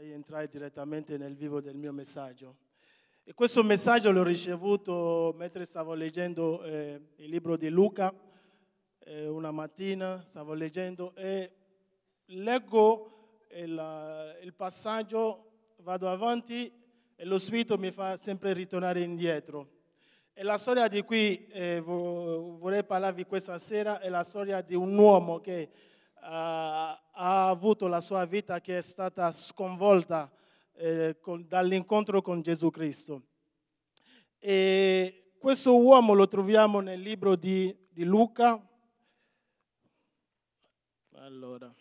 vorrei entrare direttamente nel vivo del mio messaggio. E questo messaggio l'ho ricevuto mentre stavo leggendo eh, il libro di Luca, eh, una mattina stavo leggendo e leggo il, eh, il passaggio, vado avanti e lo spirito mi fa sempre ritornare indietro. E la storia di cui eh, vorrei parlarvi questa sera è la storia di un uomo che ha ah, ha avuto la sua vita che è stata sconvolta eh, con, dall'incontro con Gesù Cristo. E questo uomo lo troviamo nel libro di, di Luca. Allora.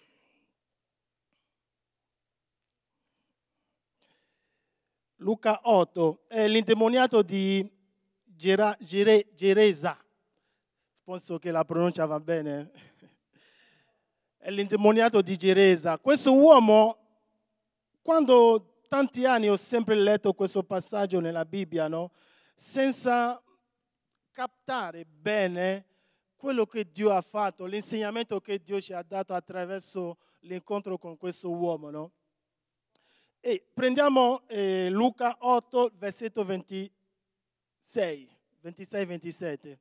Luca 8 è l'indemoniato di Geresa. Penso che la pronuncia va bene è l'indemoniato di Geresa. Questo uomo, quando tanti anni ho sempre letto questo passaggio nella Bibbia, no? senza captare bene quello che Dio ha fatto, l'insegnamento che Dio ci ha dato attraverso l'incontro con questo uomo. No? E prendiamo eh, Luca 8, versetto 26, 26-27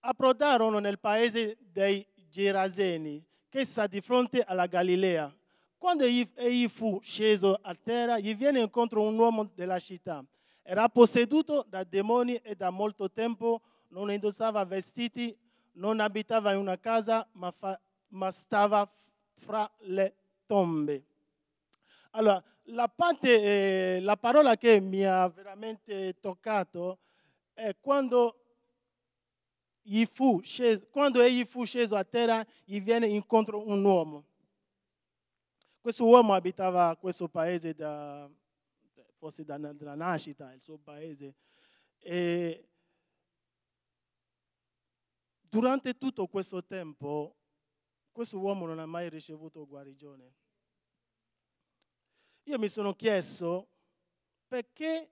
approdarono nel paese dei Geraseni, che sta di fronte alla Galilea. Quando egli fu sceso a terra, gli viene incontro un uomo della città. Era posseduto da demoni e da molto tempo non indossava vestiti, non abitava in una casa, ma, fa, ma stava fra le tombe. Allora, la, parte, eh, la parola che mi ha veramente toccato è quando fu sceso, quando egli fu sceso a terra, gli viene incontro un um uomo. Questo uomo abitava questo paese da, forse dalla da nascita, il suo paese. E durante tutto questo tempo, questo uomo non ha mai ricevuto guarigione. Io mi sono chiesto perché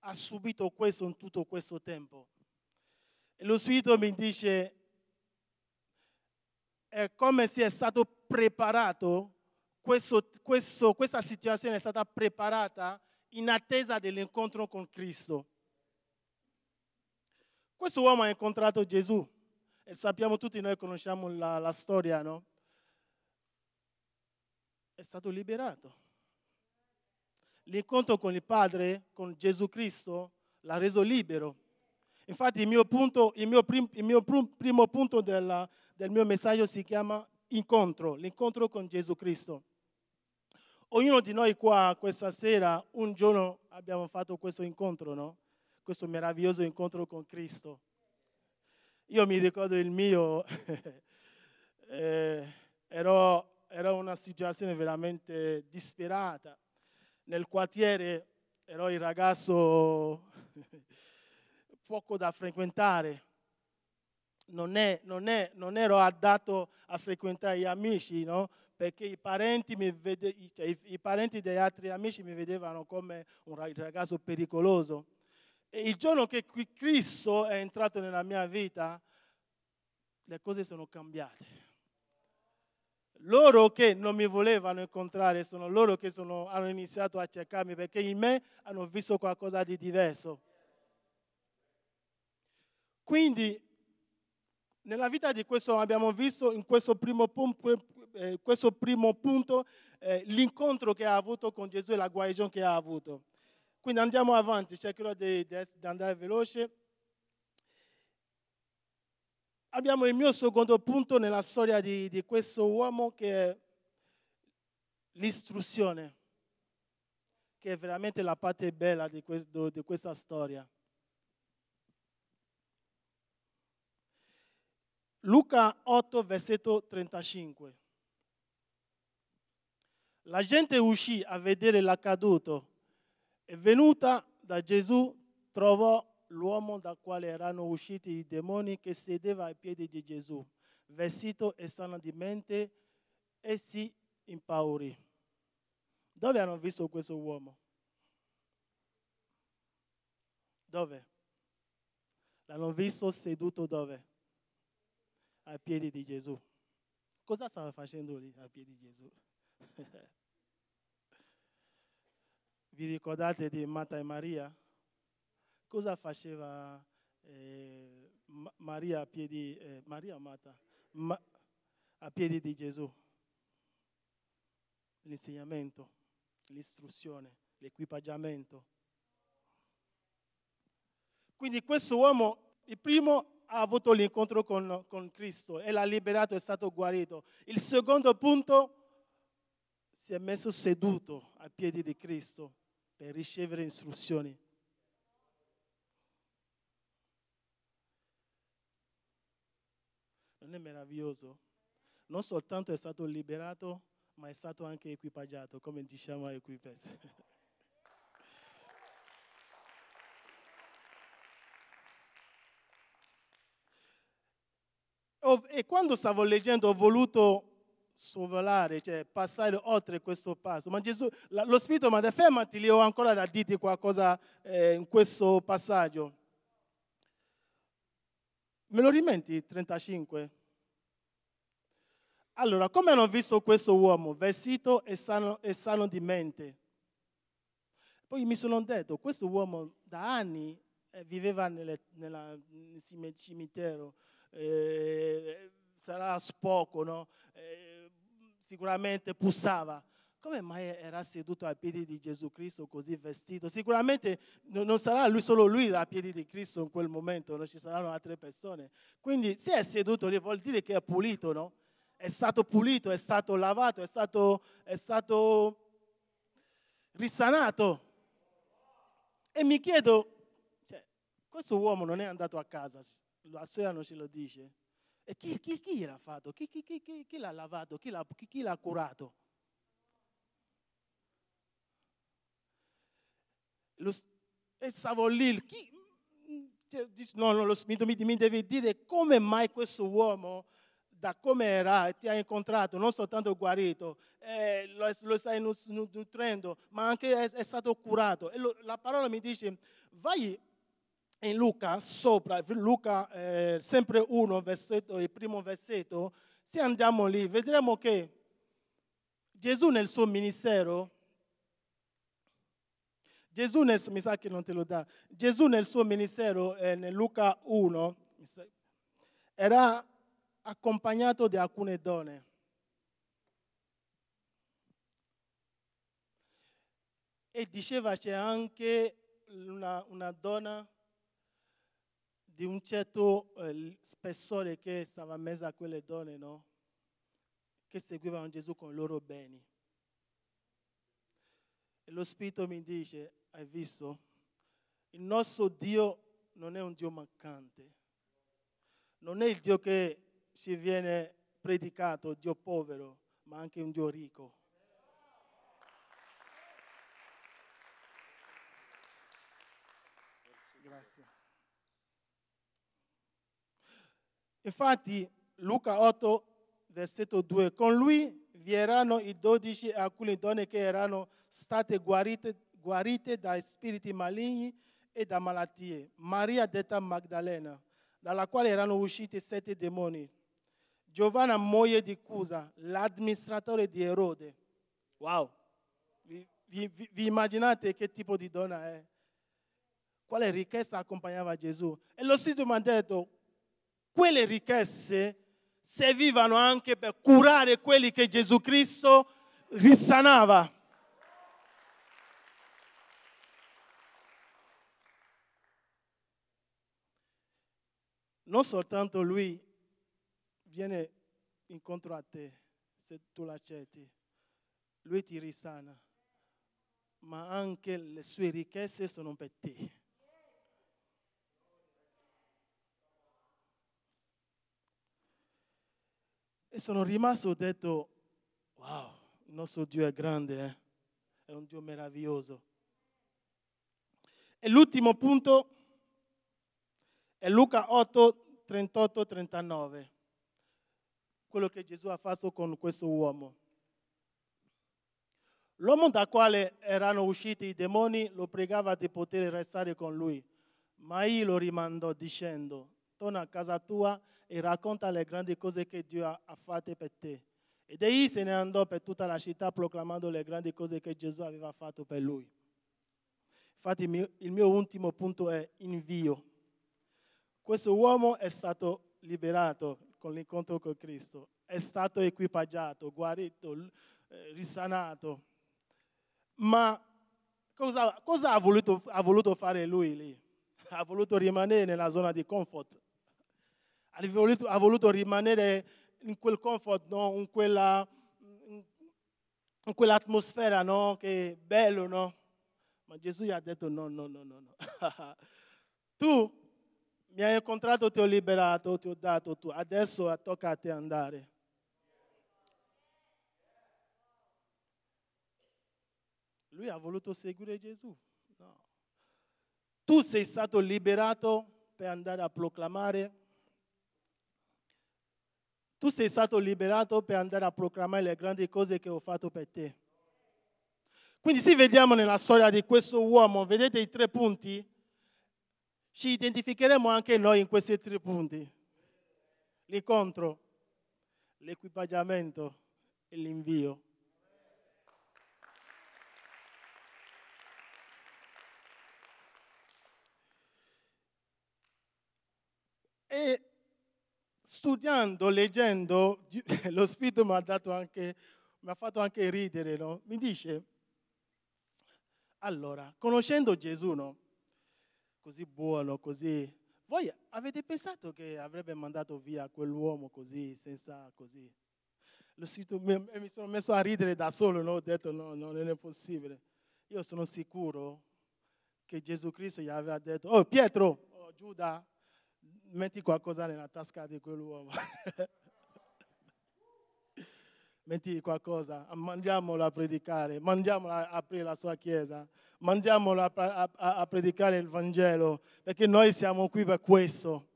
ha subito questo in tutto questo tempo. Lo spirito mi dice, è come se è stato preparato, questo, questo, questa situazione è stata preparata in attesa dell'incontro con Cristo. Questo uomo ha incontrato Gesù e sappiamo tutti noi conosciamo la, la storia, no? È stato liberato. L'incontro con il Padre, con Gesù Cristo, l'ha reso libero. Infatti il mio, punto, il mio, prim, il mio primo punto della, del mio messaggio si chiama incontro, l'incontro con Gesù Cristo. Ognuno di noi qua questa sera, un giorno abbiamo fatto questo incontro, no? Questo meraviglioso incontro con Cristo. Io mi ricordo il mio, eh, ero, era una situazione veramente disperata. Nel quartiere ero il ragazzo poco da frequentare. Non, è, non, è, non ero adatto a frequentare gli amici, no? perché i parenti, vede, cioè, i parenti, degli altri amici mi vedevano come un ragazzo pericoloso. E il giorno che Cristo è entrato nella mia vita, le cose sono cambiate. Loro che non mi volevano incontrare sono loro che sono, hanno iniziato a cercarmi perché in me hanno visto qualcosa di diverso. Quindi nella vita di questo abbiamo visto in questo primo, eh, eh, questo primo punto eh, l'incontro che ha avuto con Gesù e la guarigione che ha avuto. Quindi andiamo avanti, cercherò di, di andare veloce. Abbiamo il mio secondo punto nella storia di, di questo uomo che è l'istruzione, che è veramente la parte bella di, questo, di questa storia. Luca 8, versetto 35. La gente uscì a vedere l'accaduto e venuta da Gesù trovò l'uomo dal quale erano usciti i demoni che sedeva ai piedi di Gesù, vestito e sano di mente, e si impaurì. Dove hanno visto questo uomo? Dove? L'hanno visto seduto dove? ai piedi di Gesù. Cosa stava facendo lì ai piedi di Gesù? Vi ricordate di Marta e Maria? Cosa faceva eh, Maria a piedi, eh, Maria Marta, ma, a piedi di Gesù? L'insegnamento, l'istruzione, l'equipaggiamento. Quindi questo uomo, il primo ha avuto l'incontro con, con Cristo e l'ha liberato, è stato guarito. Il secondo punto, si è messo seduto a piedi di Cristo per ricevere istruzioni. Non è meraviglioso? Non soltanto è stato liberato, ma è stato anche equipaggiato, come diciamo a Equipes. E quando stavo leggendo ho voluto sovolare, cioè passare oltre questo passo, ma Gesù, lo Spirito mi ha detto fermati lì, ho ancora da dirti qualcosa eh, in questo passaggio. Me lo rimenti 35? Allora, come hanno visto questo uomo, vestito e sano, e sano di mente? Poi mi sono detto, questo uomo da anni eh, viveva nelle, nella, nel cimitero, eh, sarà sporco, no? eh, sicuramente pussava. Come mai era seduto ai piedi di Gesù Cristo così vestito? Sicuramente non sarà lui, solo lui a piedi di Cristo in quel momento, no? ci saranno altre persone. Quindi se è seduto lì vuol dire che è pulito, no? È stato pulito, è stato lavato, è stato, è stato risanato. E mi chiedo, cioè, questo uomo non è andato a casa, l'anziano ce lo dice. E chi, chi, chi l'ha fatto? Chi, chi l'ha lavato? Chi l'ha, l'ha curato? Lo, e stavo lì, chi, cioè, dice, no, non lo spirito mi, mi deve dire come mai questo uomo da come era ti ha incontrato, non soltanto guarito, eh, lo, lo, stai nutrendo, ma anche è, è stato curato. E lo, la parola mi dice, vai in Luca, sopra, Luca eh, sempre 1, versetto, il primo versetto, se andiamo lì vedremo che Gesù nel suo ministero, Gesù nel, mi sa che non te lo dà, Gesù nel suo ministero, eh, nel Luca 1, era accompagnato da alcune donne. E diceva c'è anche una, una donna di un certo eh, spessore che stava messa a quelle donne, no? Che seguivano Gesù con i loro beni. E lo Spirito mi dice, hai visto? Il nostro Dio non è un Dio mancante. Non è il Dio che ci viene predicato, Dio povero, ma anche un Dio ricco. Grazie. Infatti Luca 8, versetto 2, con lui vi erano i dodici e alcune donne che erano state guarite, guarite dai spiriti maligni e da malattie. Maria detta Magdalena, dalla quale erano usciti sette demoni. Giovanna, moglie di Cusa, l'amministratore di Erode. Wow! Vi, vi, vi, immaginate che tipo di donna è? Quale ricchezza accompagnava Gesù? E lo spirito mi ha detto, quelle ricchezze servivano anche per curare quelli che Gesù Cristo risanava. Non soltanto lui viene incontro a te se tu l'accetti, lui ti risana, ma anche le sue ricchezze sono per te. E sono rimasto, ho detto, wow, il nostro Dio è grande, eh? è un Dio meraviglioso. E l'ultimo punto è Luca 8, 38, 39, quello che Gesù ha fatto con questo uomo. L'uomo da quale erano usciti i demoni lo pregava di poter restare con lui, ma egli lo rimandò dicendo, torna a casa tua e racconta le grandi cose che Dio ha fatte per te. Ed egli se ne andò per tutta la città proclamando le grandi cose che Gesù aveva fatto per lui. Infatti il mio, il mio ultimo punto è invio. Questo uomo è stato liberato con l'incontro con Cristo, è stato equipaggiato, guarito, eh, risanato. Ma cosa, cosa ha, voluto, ha voluto fare lui lì? Ha voluto rimanere nella zona di comfort voluto, ha voluto, rimanere in quel comfort, no? in, quella, in, quell'atmosfera no? che è bello, no? Ma Gesù gli ha detto no, no, no, no, no. tu mi hai incontrato, ti ho liberato, ti ho dato tu, adesso tocca a te andare. Lui ha voluto seguire Gesù. No. Tu sei stato liberato per andare a proclamare tu sei stato liberato per andare a proclamare le grandi cose che ho fatto per te. Quindi se vediamo nella storia di questo uomo, vedete i tre punti, ci identificheremo anche noi in questi tre punti. L'incontro, l'equipaggiamento e l'invio. E studiando, leggendo, lo Spirito mi ha, dato anche, mi ha fatto anche ridere, no? Mi dice, allora, conoscendo Gesù, no? Così buono, così... Voi avete pensato che avrebbe mandato via quell'uomo così, senza così? Lo Spirito mi, mi sono messo a ridere da solo, no? Ho detto, no, no, non è possibile. Io sono sicuro che Gesù Cristo gli aveva detto, oh Pietro, oh Giuda, metti qualcosa nella tasca di quell'uomo. metti qualcosa, mandiamolo a predicare, mandiamolo a aprire la sua chiesa, mandiamolo a, a, a predicare il Vangelo, perché noi siamo qui per questo.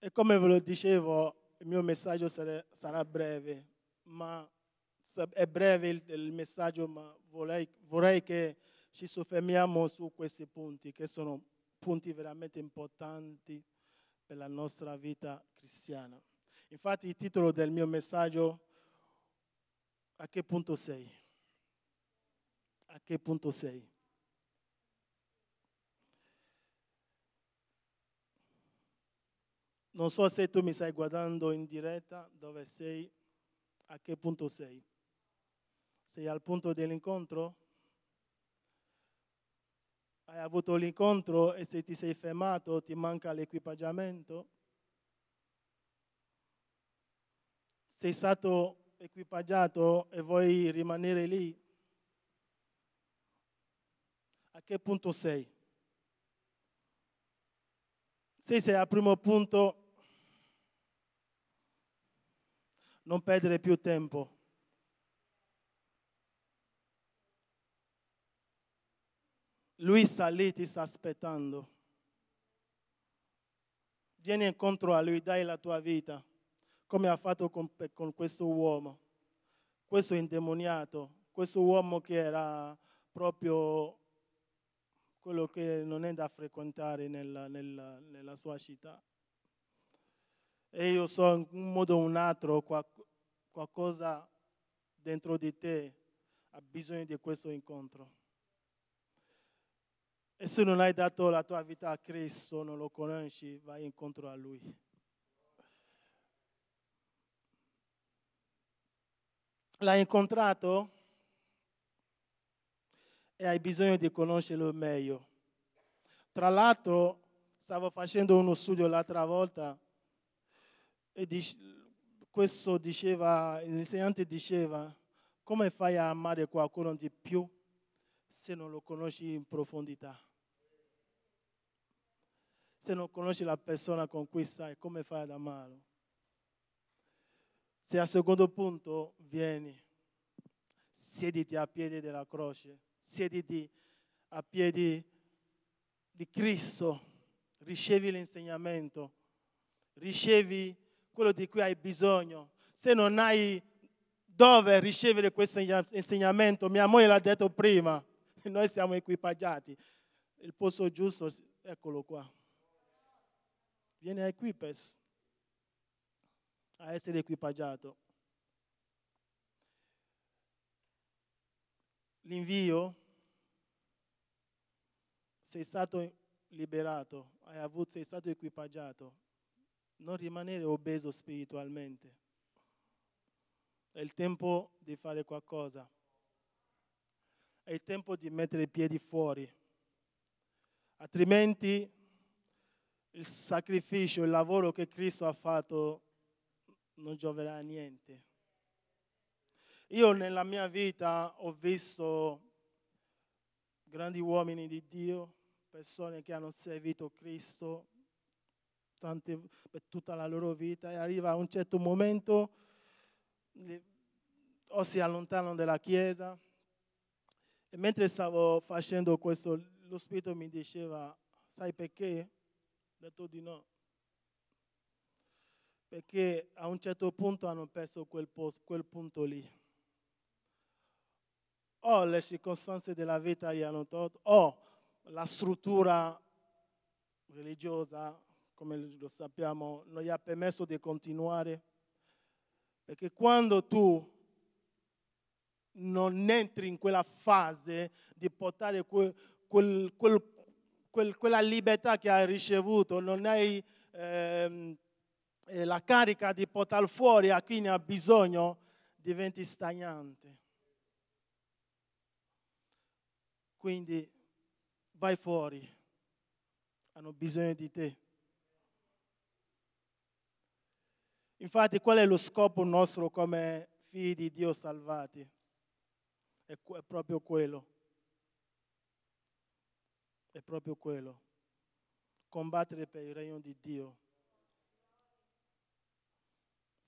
E come ve lo dicevo, il mio messaggio sarà, sarà breve, ma è breve il, il messaggio, ma vorrei, vorrei, che ci soffermiamo su questi punti, che sono punti veramente importanti per la nostra vita cristiana. Infatti il titolo del mio messaggio, a che punto sei? A che punto sei? Non so se tu mi stai guardando in diretta, dove sei, a che punto sei? sei al punto dell'incontro, hai avuto l'incontro e se ti sei fermato ti manca l'equipaggiamento, sei stato equipaggiato e vuoi rimanere lì, a che punto sei? Se sei al primo punto, non perdere più tempo Lui sta lì, ti sta aspettando. Vieni incontro a lui, dai la tua vita, come ha fatto con, con questo uomo, questo indemoniato, questo uomo che era proprio quello che non è da frequentare nella, nella, nella sua città. E io so in un modo o un altro qualcosa dentro di te ha bisogno di questo incontro. E se non hai dato la tua vita a Cristo, non lo conosci, vai incontro a Lui. L'hai incontrato e hai bisogno di conoscerlo meglio. Tra l'altro, stavo facendo uno studio l'altra volta e questo diceva, l'insegnante diceva, come fai a amare qualcuno di più se non lo conosci in profondità. Se non conosci la persona con cui stai, come fai ad amarlo? Se al secondo punto vieni, siediti a piedi della croce, siediti a piedi di Cristo, ricevi l'insegnamento, ricevi quello di cui hai bisogno. Se non hai dove ricevere questo insegnamento, mia moglie l'ha detto prima, noi siamo equipaggiati. Il posto giusto, eccolo qua. Vieni a equipes, a essere equipaggiato. L'invio, sei stato liberato, avuto, sei stato equipaggiato. Non rimanere obeso spiritualmente. È il tempo di fare qualcosa è il tempo di mettere i piedi fuori, altrimenti il sacrificio, il lavoro che Cristo ha fatto non gioverà a niente. Io nella mia vita ho visto grandi uomini di Dio, persone che hanno servito Cristo tante, per tutta la loro vita e arriva a un certo momento o si allontanano dalla Chiesa e mentre stavo facendo questo, lo Spirito mi diceva, sai perché? Ho detto di no. Perché a un certo punto hanno perso quel, posto, quel punto lì. O le circostanze della vita gli hanno tolto, o la struttura religiosa, come lo sappiamo, non gli ha permesso di continuare. Perché quando tu non entri in quella fase di portare quel, quel, quel, quella libertà che hai ricevuto, non hai ehm, eh, la carica di portare fuori a chi ne ha bisogno, diventi stagnante. Quindi vai fuori, hanno bisogno di te. Infatti qual è lo scopo nostro come figli di Dio salvati? è, è proprio quello. È proprio quello. Combattere per il regno di Dio.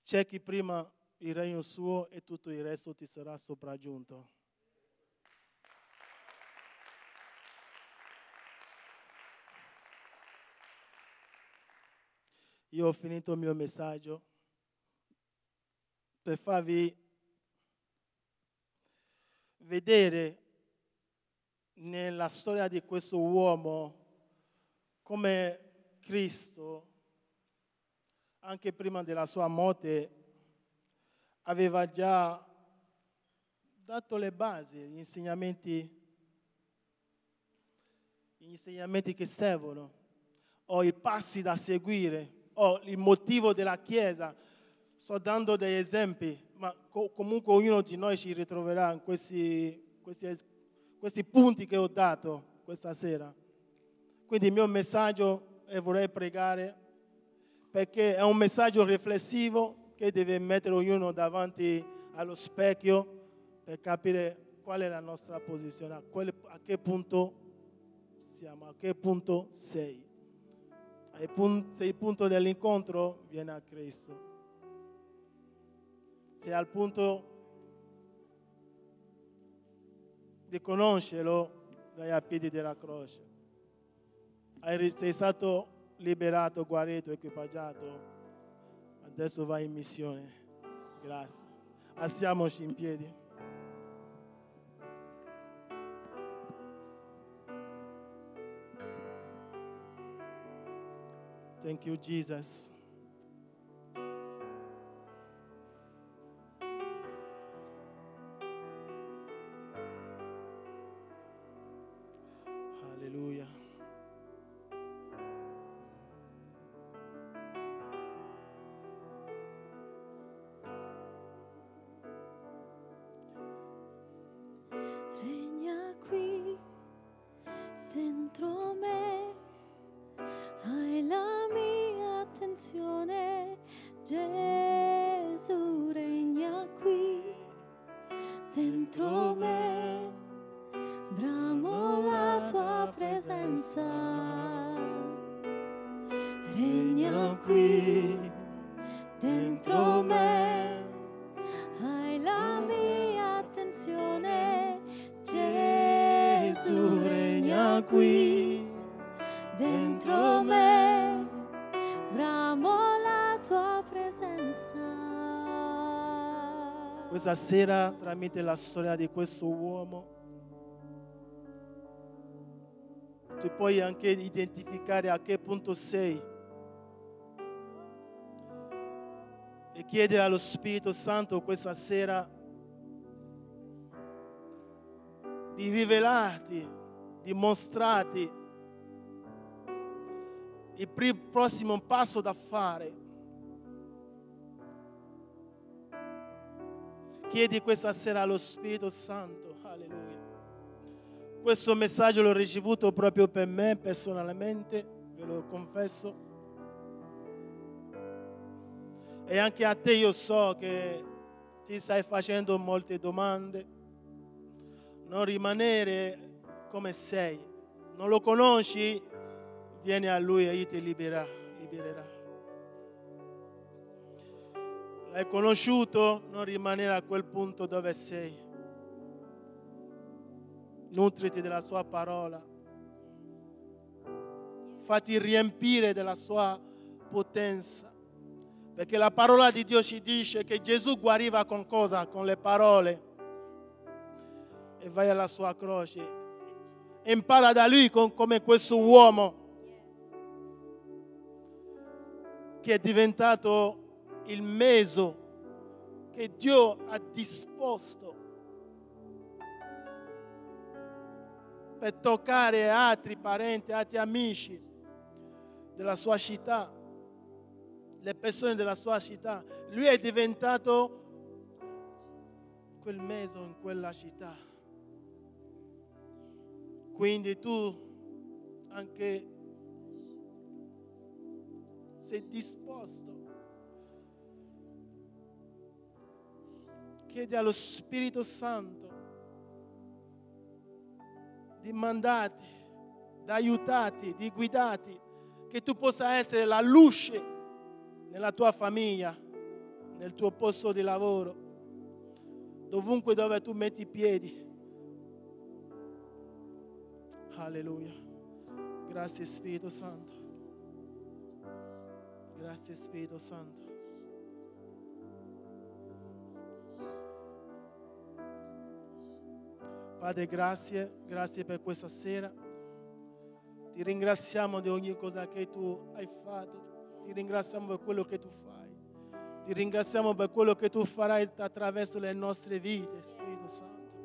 Cerchi prima il regno suo e tutto il resto ti sarà sopraggiunto. Io ho finito il mio messaggio per farvi vedere nella storia di questo uomo come Cristo, anche prima della sua morte, aveva già dato le basi, gli insegnamenti, gli insegnamenti che servono, o i passi da seguire, o il motivo della Chiesa. Sto dando degli esempi, ma co- comunque ognuno di noi ci ritroverà in questi, questi, questi punti che ho dato questa sera. Quindi il mio messaggio e vorrei pregare perché è un messaggio riflessivo che deve mettere ognuno davanti allo specchio per capire qual è la nostra posizione, a, quel, a che punto siamo, a che punto sei. se il punto dell'incontro viene a Cristo sei al punto di conoscerlo, dai ai piedi della croce. Sei stato liberato, guarito, equipaggiato. Adesso vai in missione. Grazie. Assiamoci in piedi. Thank you, Jesus. bramo la tua presenza. Regna qui dentro me, hai la mia attenzione. Gesù regna qui dentro me. Questa sera, tramite la storia di questo uomo, tu puoi anche identificare a che punto sei e chiedere allo Spirito Santo questa sera di rivelarti, di mostrarti il prossimo passo da fare. Chiedi questa sera allo Spirito Santo, alleluia. Questo messaggio l'ho ricevuto proprio per me personalmente, ve lo confesso. E anche a te io so che ti stai facendo molte domande. Non rimanere come sei. Non lo conosci, vieni a lui e io ti libera, libererà hai conosciuto, non rimanere a quel punto dove sei. Nutriti della sua parola. Fatti riempire della sua potenza. Perché la parola di Dio ci dice che Gesù guariva con cosa? Con le parole. E vai alla sua croce. E impara da lui con, come questo uomo che è diventato il mezzo che Dio ha disposto per toccare altri parenti, altri amici della sua città, le persone della sua città. Lui è diventato quel mezzo in quella città. Quindi tu anche sei disposto chiedi allo Spirito Santo di mandarti, di aiutarti, di guidarti, che tu possa essere la luce nella tua famiglia, nel tuo posto di lavoro, dovunque dove tu metti i piedi. Alleluia. Grazie Spirito Santo. Grazie Spirito Santo. Padre, grazie, grazie per questa sera. Ti ringraziamo di ogni cosa che tu hai fatto, ti ringraziamo per quello che tu fai, ti ringraziamo per quello che tu farai attraverso le nostre vite, Spirito Santo.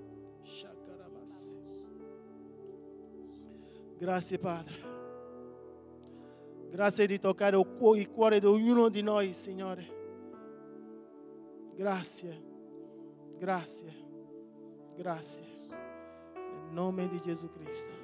Grazie Padre. Grazie di toccare il cuore di ognuno di noi, Signore. Grazie, grazie, grazie nome di Gesù Cristo.